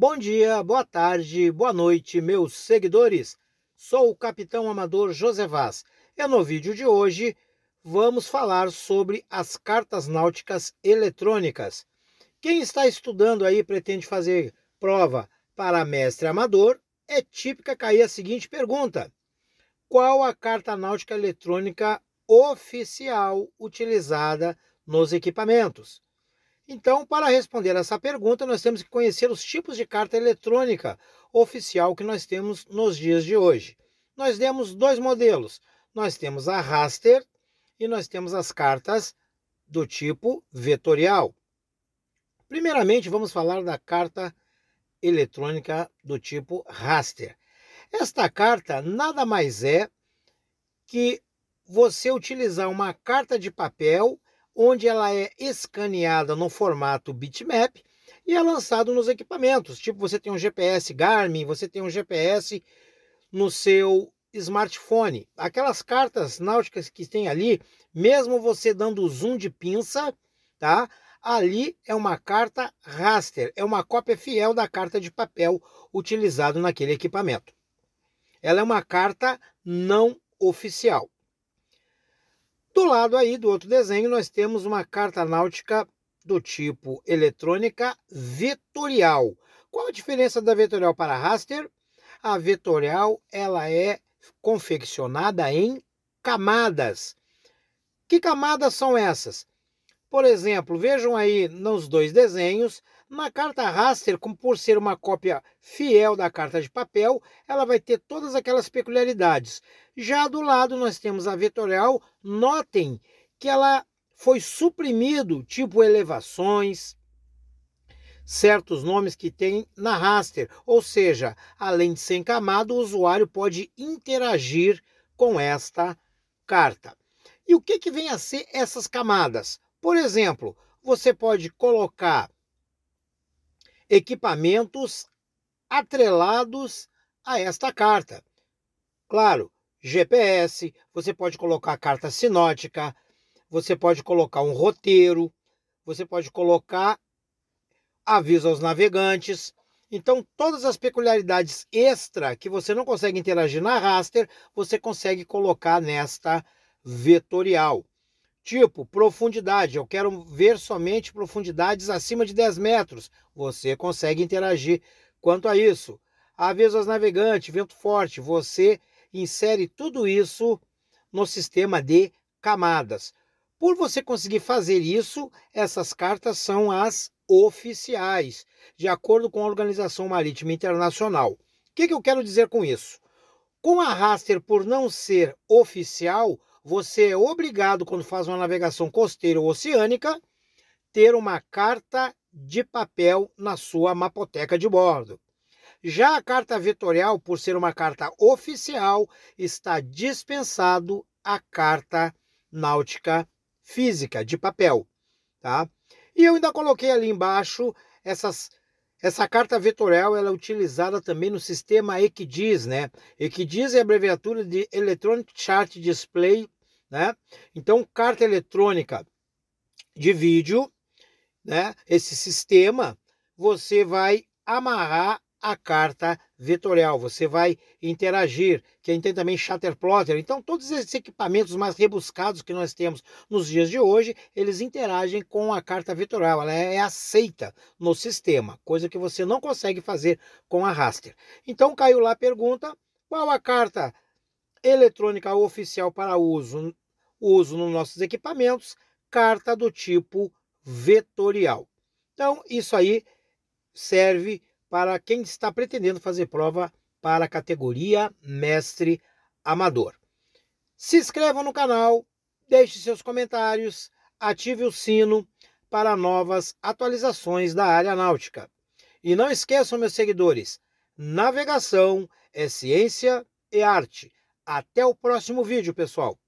Bom dia, boa tarde, boa noite, meus seguidores. Sou o capitão amador José Vaz e no vídeo de hoje vamos falar sobre as cartas náuticas eletrônicas. Quem está estudando aí pretende fazer prova para mestre amador, é típica cair a seguinte pergunta: Qual a carta náutica eletrônica oficial utilizada nos equipamentos? Então, para responder essa pergunta, nós temos que conhecer os tipos de carta eletrônica oficial que nós temos nos dias de hoje. Nós temos dois modelos. Nós temos a raster e nós temos as cartas do tipo vetorial. Primeiramente, vamos falar da carta eletrônica do tipo raster. Esta carta nada mais é que você utilizar uma carta de papel onde ela é escaneada no formato bitmap e é lançado nos equipamentos. Tipo, você tem um GPS Garmin, você tem um GPS no seu smartphone. Aquelas cartas náuticas que tem ali, mesmo você dando zoom de pinça, tá? Ali é uma carta raster, é uma cópia fiel da carta de papel utilizado naquele equipamento. Ela é uma carta não oficial. Do lado aí do outro desenho, nós temos uma carta náutica do tipo eletrônica vetorial. Qual a diferença da vetorial para a raster? A vetorial ela é confeccionada em camadas. Que camadas são essas? Por exemplo, vejam aí nos dois desenhos, na carta raster, como por ser uma cópia fiel da carta de papel, ela vai ter todas aquelas peculiaridades. Já do lado nós temos a vetorial, notem que ela foi suprimido tipo elevações, certos nomes que tem na raster, ou seja, além de ser encamado, o usuário pode interagir com esta carta. E o que, que vem a ser essas camadas? Por exemplo, você pode colocar equipamentos atrelados a esta carta. Claro, GPS, você pode colocar a carta sinótica, você pode colocar um roteiro, você pode colocar aviso aos navegantes. Então, todas as peculiaridades extra que você não consegue interagir na raster, você consegue colocar nesta vetorial. Tipo, profundidade, eu quero ver somente profundidades acima de 10 metros. Você consegue interagir quanto a isso. Avisos navegantes vento forte, você insere tudo isso no sistema de camadas. Por você conseguir fazer isso, essas cartas são as oficiais, de acordo com a Organização Marítima Internacional. O que, que eu quero dizer com isso? Com a raster por não ser oficial, você é obrigado, quando faz uma navegação costeira ou oceânica, ter uma carta de papel na sua mapoteca de bordo. Já a carta vetorial, por ser uma carta oficial, está dispensado a carta náutica física de papel, tá? E eu ainda coloquei ali embaixo essas essa carta vetorial ela é utilizada também no sistema ECDIS, né? ECDIS é a abreviatura de Electronic Chart Display né? Então, carta eletrônica de vídeo, né? Esse sistema, você vai amarrar a carta vetorial, você vai interagir, quem tem também Shutter Então, todos esses equipamentos mais rebuscados que nós temos nos dias de hoje, eles interagem com a carta vetorial, ela é aceita no sistema, coisa que você não consegue fazer com a raster. Então, caiu lá a pergunta, qual a carta eletrônica oficial para uso uso nos nossos equipamentos, carta do tipo vetorial. Então, isso aí serve para quem está pretendendo fazer prova para a categoria mestre amador. Se inscreva no canal, deixe seus comentários, ative o sino para novas atualizações da área náutica. E não esqueçam, meus seguidores, navegação é ciência e arte. Até o próximo vídeo, pessoal!